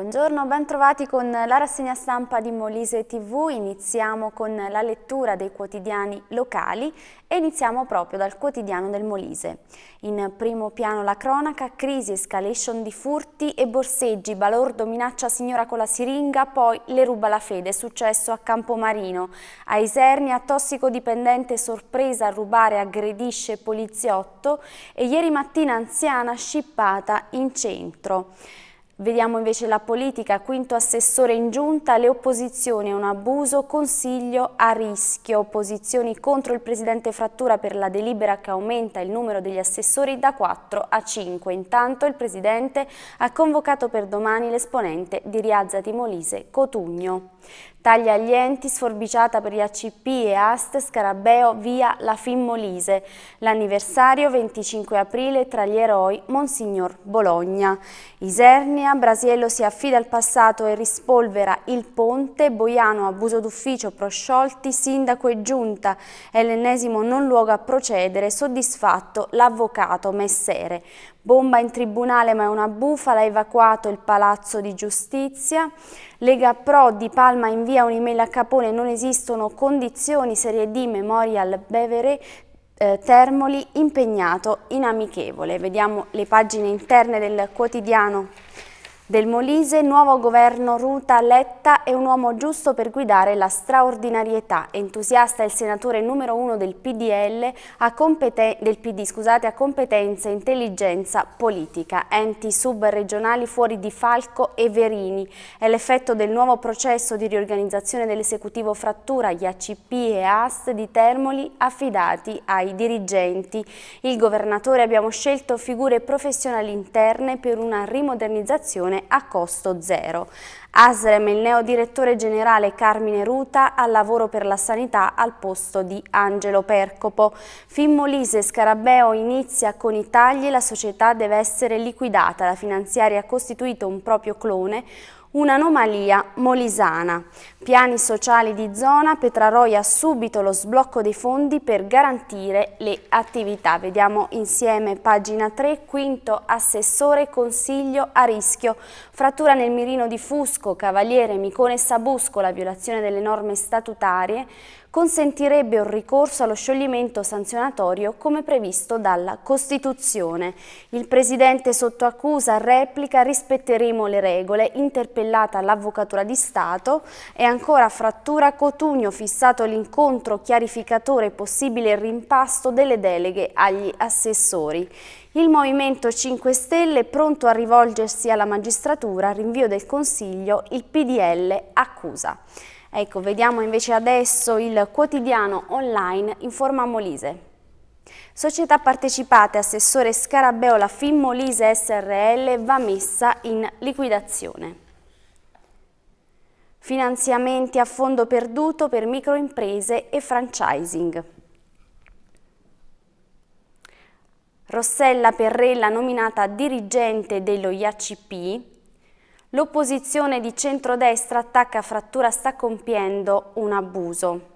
Buongiorno, bentrovati con la rassegna stampa di Molise TV. Iniziamo con la lettura dei quotidiani locali e iniziamo proprio dal quotidiano del Molise. In primo piano la cronaca, crisi, escalation di furti e borseggi, Balordo minaccia signora con la siringa, poi le ruba la fede, successo a Campomarino. A Isernia, tossicodipendente sorpresa a rubare aggredisce poliziotto e ieri mattina anziana scippata in centro. Vediamo invece la politica, quinto assessore in giunta, le opposizioni, un abuso, consiglio a rischio, posizioni contro il presidente Frattura per la delibera che aumenta il numero degli assessori da 4 a 5. Intanto il presidente ha convocato per domani l'esponente di Riazza Timolise Cotugno. Taglia agli enti, sforbiciata per gli ACP e AST, Scarabeo, via La Fimmolise. L'anniversario 25 aprile tra gli eroi Monsignor Bologna. Isernia, Brasiello si affida al passato e rispolvera il ponte, Boiano abuso d'ufficio, prosciolti, sindaco e giunta. È l'ennesimo non luogo a procedere, soddisfatto l'avvocato Messere. Bomba in tribunale ma è una bufala, ha evacuato il palazzo di giustizia. Lega Pro di Palma invia un'email a Capone, non esistono condizioni Serie D Memorial Bevere eh, Termoli impegnato in amichevole. Vediamo le pagine interne del quotidiano. Del Molise, nuovo governo Ruta Letta è un uomo giusto per guidare la straordinarietà. Entusiasta il senatore numero uno del PDL a del PD, scusate, a competenza e intelligenza politica. Enti subregionali fuori di Falco e Verini. È l'effetto del nuovo processo di riorganizzazione dell'esecutivo frattura gli ACP e AST di Termoli affidati ai dirigenti. Il governatore abbiamo scelto figure professionali interne per una rimodernizzazione a costo zero. Asrem, il neo direttore generale Carmine Ruta, al lavoro per la sanità al posto di Angelo Percopo. Fimmolise Scarabeo inizia con i tagli, la società deve essere liquidata. La finanziaria ha costituito un proprio clone, Un'anomalia molisana. Piani sociali di zona, Petraroia subito lo sblocco dei fondi per garantire le attività. Vediamo insieme pagina 3, quinto assessore consiglio a rischio. Frattura nel mirino di Fusco, Cavaliere, Micone e Sabusco, la violazione delle norme statutarie consentirebbe un ricorso allo scioglimento sanzionatorio come previsto dalla Costituzione. Il presidente sotto accusa replica rispetteremo le regole, interpellata l'Avvocatura di Stato e ancora frattura Cotugno fissato l'incontro chiarificatore possibile rimpasto delle deleghe agli assessori. Il Movimento 5 Stelle pronto a rivolgersi alla magistratura, rinvio del Consiglio, il PDL accusa. Ecco, vediamo invece adesso il quotidiano online Informa Molise. Società partecipate Assessore Scarabeola Molise SRL va messa in liquidazione. Finanziamenti a fondo perduto per microimprese e franchising. Rossella Perrella nominata dirigente dello IACP L'opposizione di centrodestra attacca frattura sta compiendo un abuso.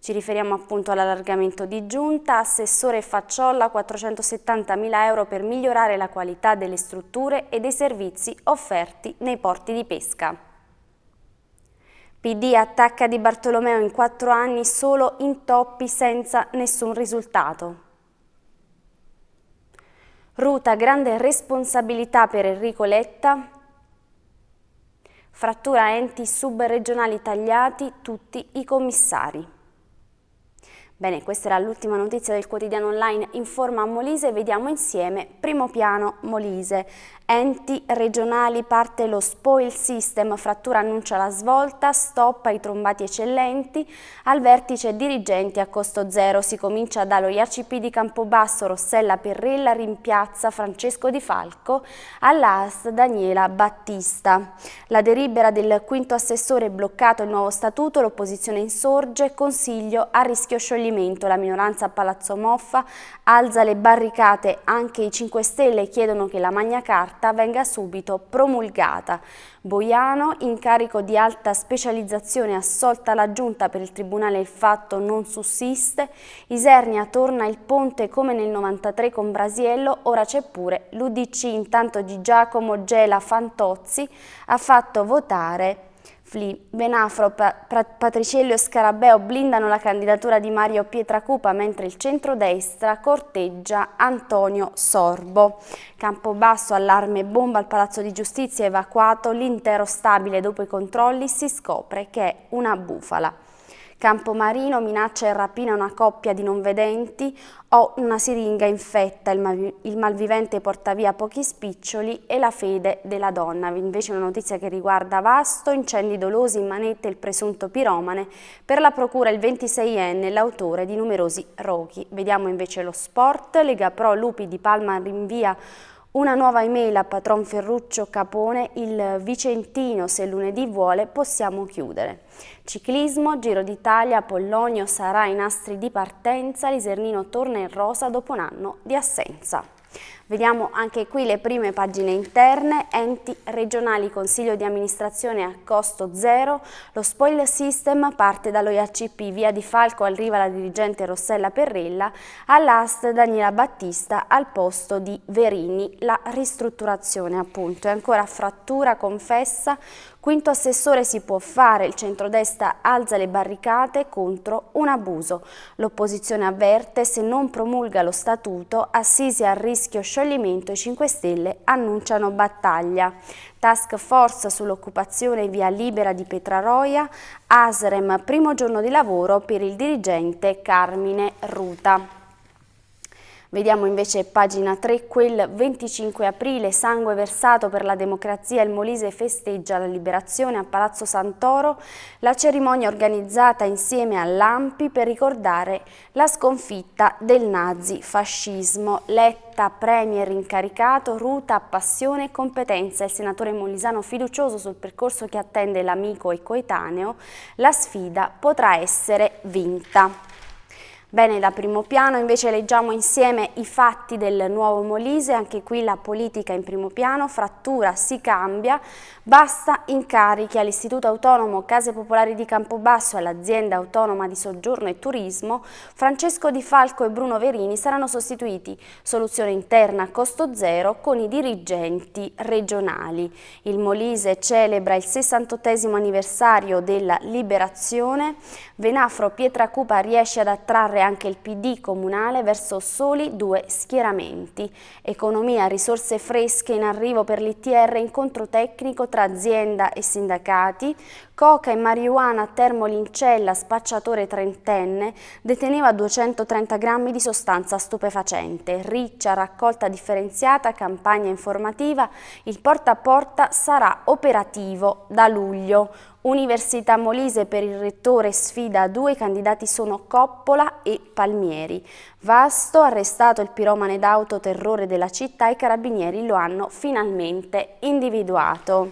Ci riferiamo appunto all'allargamento di giunta, assessore Facciolla 470.000 euro per migliorare la qualità delle strutture e dei servizi offerti nei porti di pesca. PD attacca di Bartolomeo in quattro anni solo intoppi senza nessun risultato. Ruta grande responsabilità per Enrico Letta, Frattura enti subregionali tagliati tutti i commissari. Bene, questa era l'ultima notizia del quotidiano online in Informa Molise, vediamo insieme primo piano Molise. Enti regionali parte lo spoil system, frattura annuncia la svolta, stop ai trombati eccellenti, al vertice dirigenti a costo zero, si comincia dallo IACP di Campobasso, Rossella Perrella, rimpiazza Francesco Di Falco, all'AS Daniela Battista. La delibera del quinto assessore è bloccato il nuovo statuto, l'opposizione insorge, consiglio a rischio scioglimento raccoglimento, la minoranza a Palazzo Moffa alza le barricate, anche i 5 Stelle chiedono che la Magna Carta venga subito promulgata. Boiano, in carico di alta specializzazione, assolta la giunta per il Tribunale il fatto non sussiste, Isernia torna il ponte come nel 93 con Brasiello, ora c'è pure l'Udc, intanto di Giacomo Gela Fantozzi ha fatto votare Fli, Benafro, pa Patriciello e Scarabeo blindano la candidatura di Mario Pietracupa, mentre il centrodestra corteggia Antonio Sorbo. Campobasso, allarme e bomba al Palazzo di Giustizia evacuato, l'intero stabile dopo i controlli si scopre che è una bufala. Campomarino minaccia e rapina una coppia di non vedenti o una siringa infetta, il, mal il malvivente porta via pochi spiccioli e la fede della donna. Invece una notizia che riguarda Vasto, incendi dolosi in manette il presunto piromane, per la procura il 26enne, l'autore di numerosi roghi. Vediamo invece lo sport, Lega Pro Lupi di Palma rinvia una nuova email a patron Ferruccio Capone, il Vicentino se lunedì vuole possiamo chiudere. Ciclismo, Giro d'Italia, Pollonio sarà ai nastri di partenza, Lisernino torna in rosa dopo un anno di assenza. Vediamo anche qui le prime pagine interne, enti regionali, consiglio di amministrazione a costo zero, lo spoiler system parte dall'OIACP, via di Falco arriva la dirigente Rossella Perrella, all'AST Daniela Battista al posto di Verini, la ristrutturazione appunto, è ancora frattura confessa, quinto assessore si può fare, il centrodestra alza le barricate contro un abuso, l'opposizione avverte se non promulga lo statuto, assisi al rischio scioglimento scioglimento i 5 Stelle annunciano battaglia. Task force sull'occupazione via libera di Petraroia, ASREM primo giorno di lavoro per il dirigente Carmine Ruta. Vediamo invece pagina 3, quel 25 aprile, sangue versato per la democrazia, il Molise festeggia la liberazione a Palazzo Santoro, la cerimonia organizzata insieme all'Ampi per ricordare la sconfitta del nazifascismo. Letta, premier incaricato, ruta, passione e competenza, il senatore molisano fiducioso sul percorso che attende l'amico e coetaneo, la sfida potrà essere vinta. Bene, da primo piano invece leggiamo insieme i fatti del nuovo Molise, anche qui la politica in primo piano, frattura si cambia, basta incarichi all'Istituto Autonomo Case Popolari di Campobasso e all'Azienda Autonoma di Soggiorno e Turismo, Francesco Di Falco e Bruno Verini saranno sostituiti, soluzione interna a costo zero con i dirigenti regionali. Il Molise celebra il 68 anniversario della liberazione, Venafro Pietracupa riesce ad attrarre ricorre anche il PD comunale verso soli due schieramenti. Economia, risorse fresche in arrivo per l'ITR, incontro tecnico tra azienda e sindacati, coca e marijuana a Termolincella, spacciatore trentenne, deteneva 230 grammi di sostanza stupefacente, riccia, raccolta differenziata, campagna informativa, il porta a porta sarà operativo da luglio. Università Molise per il rettore sfida a due, candidati sono Coppola e Palmieri. Vasto, arrestato il piromane d'auto terrore della città, i carabinieri lo hanno finalmente individuato.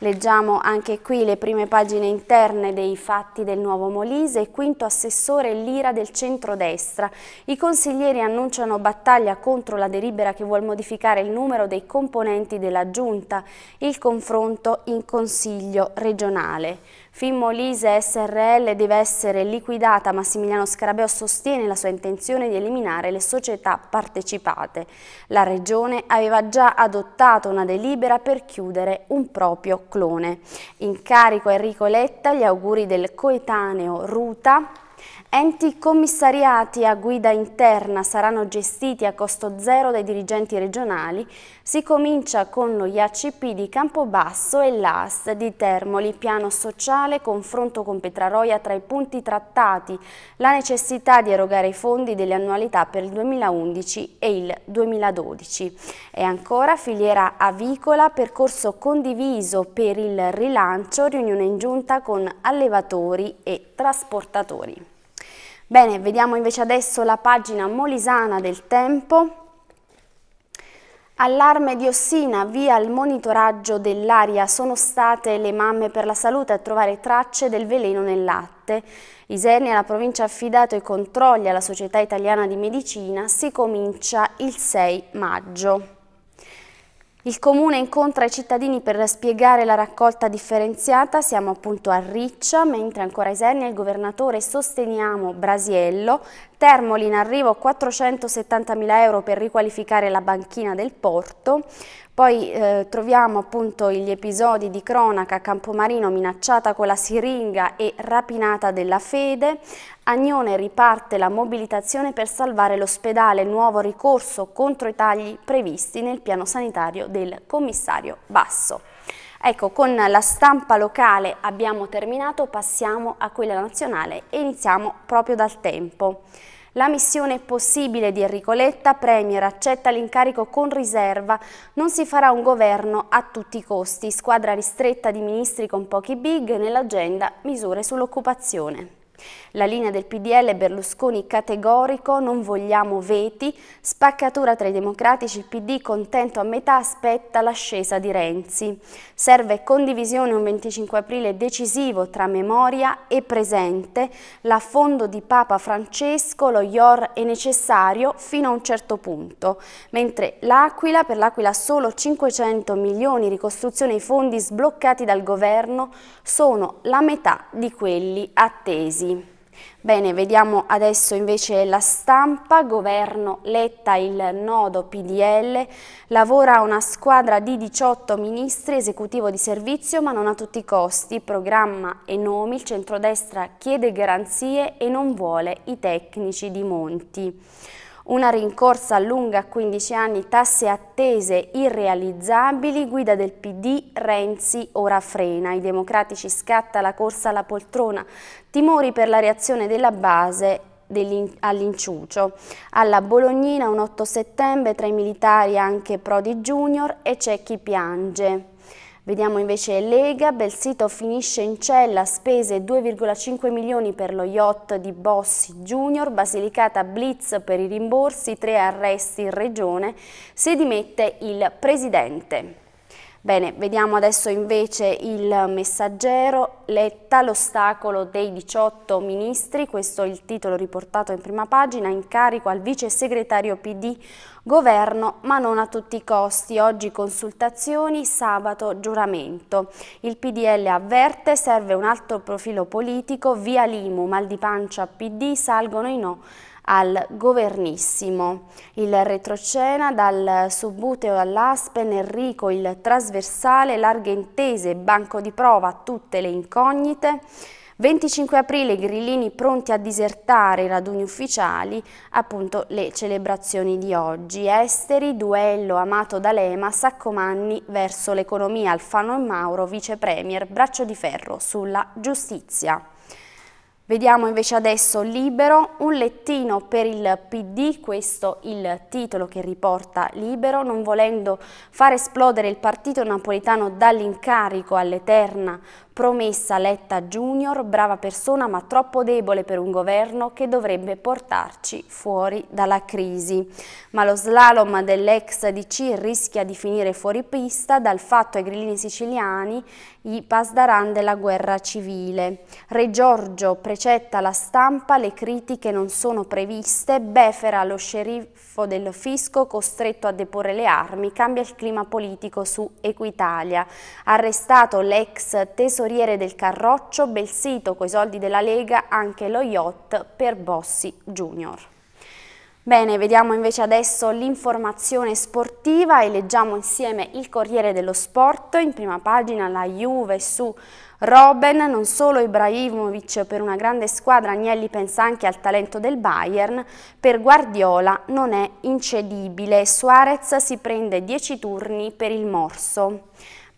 Leggiamo anche qui le prime pagine interne dei fatti del Nuovo Molise, quinto assessore l'ira del centrodestra. I consiglieri annunciano battaglia contro la delibera che vuol modificare il numero dei componenti della Giunta, il confronto in Consiglio regionale. Fimmolise SRL deve essere liquidata, Massimiliano Scarabeo sostiene la sua intenzione di eliminare le società partecipate. La Regione aveva già adottato una delibera per chiudere un proprio clone. In carico a Enrico Letta gli auguri del coetaneo Ruta Enti commissariati a guida interna saranno gestiti a costo zero dai dirigenti regionali. Si comincia con gli ACP di Campobasso e l'AS di Termoli, piano sociale, confronto con Petraroia tra i punti trattati, la necessità di erogare i fondi delle annualità per il 2011 e il 2012. E ancora filiera avicola, percorso condiviso per il rilancio, riunione in giunta con allevatori e trasportatori. Bene, vediamo invece adesso la pagina molisana del tempo. Allarme diossina, via il monitoraggio dell'aria. Sono state le mamme per la salute a trovare tracce del veleno nel latte. Isernia, la provincia ha affidato i controlli alla Società Italiana di Medicina. Si comincia il 6 maggio. Il comune incontra i cittadini per spiegare la raccolta differenziata, siamo appunto a Riccia, mentre ancora a Isernia il governatore Sosteniamo Brasiello, Termoli in arrivo 470 mila euro per riqualificare la banchina del porto, poi eh, troviamo appunto gli episodi di cronaca Campomarino minacciata con la siringa e rapinata della fede, Agnone riparte la mobilitazione per salvare l'ospedale, nuovo ricorso contro i tagli previsti nel piano sanitario del commissario Basso. Ecco, con la stampa locale abbiamo terminato, passiamo a quella nazionale e iniziamo proprio dal tempo. La missione possibile di Enrico Letta, Premier, accetta l'incarico con riserva, non si farà un governo a tutti i costi, squadra ristretta di ministri con pochi big, nell'agenda misure sull'occupazione. La linea del PDL Berlusconi categorico, non vogliamo veti, spaccatura tra i democratici, il PD contento a metà aspetta l'ascesa di Renzi. Serve condivisione un 25 aprile decisivo tra memoria e presente, l'affondo di Papa Francesco, lo IOR è necessario fino a un certo punto, mentre l'Aquila, per l'Aquila solo 500 milioni, ricostruzione i fondi sbloccati dal governo, sono la metà di quelli attesi. Bene, vediamo adesso invece la stampa, governo Letta il nodo PDL, lavora una squadra di 18 ministri, esecutivo di servizio ma non a tutti i costi, programma e nomi, il centrodestra chiede garanzie e non vuole i tecnici di Monti. Una rincorsa lunga 15 anni, tasse attese irrealizzabili, guida del PD, Renzi ora frena. I democratici scatta la corsa alla poltrona, timori per la reazione della base all'inciucio. Alla Bolognina un 8 settembre tra i militari anche Prodi Junior e c'è chi piange. Vediamo invece Lega, Belsito finisce in cella, spese 2,5 milioni per lo yacht di Bossi Junior, Basilicata blitz per i rimborsi, tre arresti in regione, si dimette il presidente. Bene, vediamo adesso invece il messaggero, letta l'ostacolo dei 18 ministri, questo è il titolo riportato in prima pagina, incarico al vice segretario PD governo ma non a tutti i costi, oggi consultazioni, sabato giuramento. Il PDL avverte, serve un alto profilo politico, via Limu, mal di pancia PD, salgono i no al Governissimo, il retroscena dal Subbuteo all'Aspen, Enrico, il trasversale, Larghe Intese, Banco di Prova, tutte le incognite. 25 aprile grillini pronti a disertare i raduni ufficiali, appunto le celebrazioni di oggi. Esteri, duello amato da Lema, Saccomanni verso l'economia, Alfano e Mauro, vice premier, braccio di ferro sulla giustizia. Vediamo invece adesso Libero, un lettino per il PD, questo il titolo che riporta Libero, non volendo far esplodere il partito napoletano dall'incarico all'eterna Promessa Letta Junior, brava persona ma troppo debole per un governo che dovrebbe portarci fuori dalla crisi. Ma lo slalom dell'ex DC rischia di finire fuori pista dal fatto ai grillini siciliani i pasdaran della guerra civile. Re Giorgio precetta la stampa, le critiche non sono previste, befera lo sceriffo del fisco costretto a deporre le armi, cambia il clima politico su Equitalia. Arrestato l'ex tesoriero Toriere del Carroccio, bel sito coi soldi della Lega, anche lo yacht per Bossi Junior. Bene, vediamo invece adesso l'informazione sportiva e leggiamo insieme il Corriere dello Sport. In prima pagina la Juve su Robben, non solo Ibrahimovic per una grande squadra, Agnelli pensa anche al talento del Bayern, per Guardiola non è incedibile, Suarez si prende 10 turni per il morso.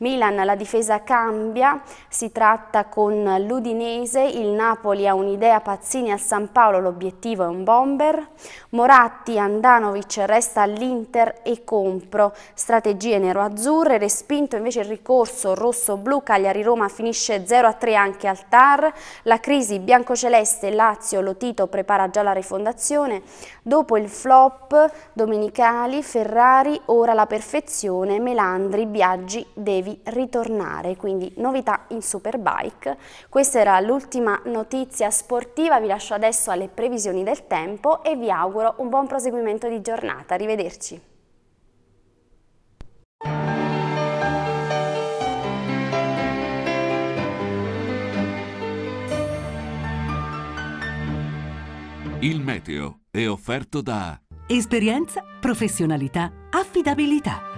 Milan, la difesa cambia, si tratta con l'Udinese, il Napoli ha un'idea, Pazzini al San Paolo l'obiettivo è un bomber, Moratti, Andanovic resta all'Inter e compro, strategie nero-azzurre, respinto invece il ricorso rosso-blu, Cagliari-Roma finisce 0-3 anche al TAR, la crisi biancoceleste, Lazio, Lotito prepara già la rifondazione, dopo il flop, Domenicali, Ferrari, ora la perfezione, Melandri, Biaggi, Devi devi ritornare, quindi novità in Superbike. Questa era l'ultima notizia sportiva, vi lascio adesso alle previsioni del tempo e vi auguro un buon proseguimento di giornata. Arrivederci. Il meteo è offerto da Esperienza, professionalità, affidabilità.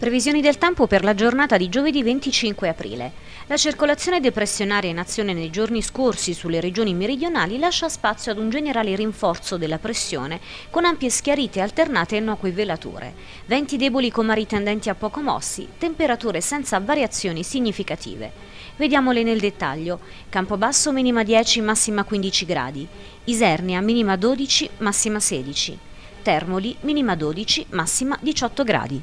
Previsioni del tempo per la giornata di giovedì 25 aprile. La circolazione depressionaria in azione nei giorni scorsi sulle regioni meridionali lascia spazio ad un generale rinforzo della pressione, con ampie schiarite alternate e innocue velature. Venti deboli con mari tendenti a poco mossi, temperature senza variazioni significative. Vediamole nel dettaglio. Campobasso minima 10, massima 15 gradi. Isernia minima 12, massima 16. Termoli minima 12, massima 18 gradi.